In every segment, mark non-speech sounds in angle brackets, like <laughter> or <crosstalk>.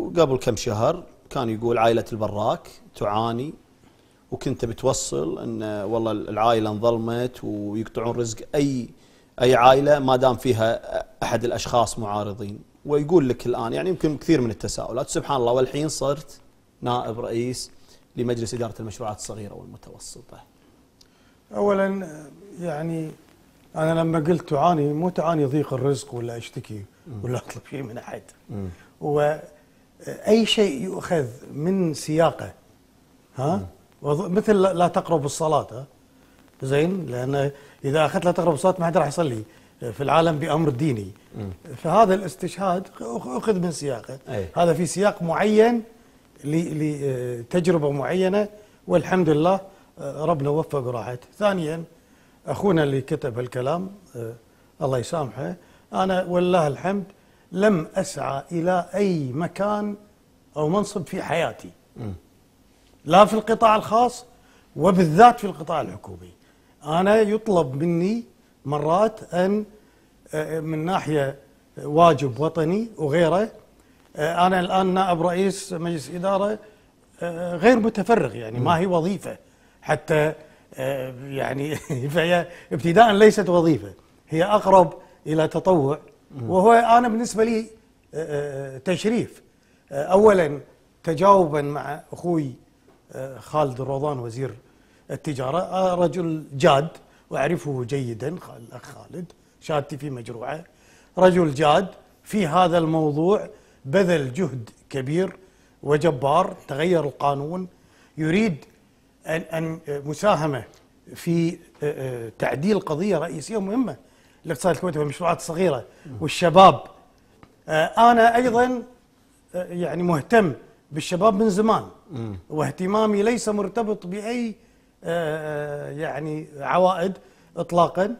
وقبل كم شهر كان يقول عائلة البراك تعاني وكنت بتوصل ان والله العائله انظلمت ويقطعون رزق اي اي عائله ما دام فيها احد الاشخاص معارضين ويقول لك الان يعني يمكن كثير من التساؤلات سبحان الله والحين صرت نائب رئيس لمجلس اداره المشروعات الصغيره والمتوسطه. اولا يعني انا لما قلت تعاني مو تعاني ضيق الرزق ولا اشتكي ولا اطلب شيء من احد. هو اي شيء يؤخذ من سياقه ها مثل لا تقرب الصلاه زين لان اذا اخذت لا تقرب الصلاه ما حد راح يصلي في العالم بامر ديني فهذا الاستشهاد اخذ من سياقه هذا في سياق معين لتجربه معينه والحمد لله آه، ربنا وفق وراحت ثانيا اخونا اللي كتب الكلام آه، الله يسامحه انا والله الحمد لم أسعى إلى أي مكان أو منصب في حياتي لا في القطاع الخاص وبالذات في القطاع الحكومي أنا يطلب مني مرات أن آه، من ناحية واجب وطني وغيره آه، أنا الآن نائب رئيس مجلس إدارة آه، غير متفرغ يعني ما هي وظيفة حتى يعني <laughs> فهي ابتداء ليست وظيفة هي أقرب إلى تطوع وهو انا بالنسبه لي آه، آه، تشريف آه، اولا تجاوبا مع اخوي خالد الروضان وزير التجاره رجل جاد واعرفه جيدا الاخ خالد شهادتي في مجروعه رجل جاد في هذا الموضوع بذل جهد كبير وجبار تغير القانون يريد ان ان مساهمه في تعديل قضيه رئيسيه مهمه الاقتصاد الكويتي والمشروعات الصغيره والشباب آه، انا ايضا آه، يعني مهتم بالشباب من زمان واهتمامي ليس مرتبط باي آه، يعني عوائد اطلاقا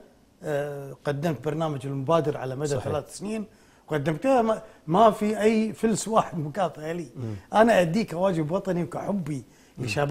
قدمت برنامج المبادر على مدى صحيح. ثلاث سنين قدمتها ما في اي فلس واحد مكافاه لي انا أديك كواجب وطني وكحبي لشباب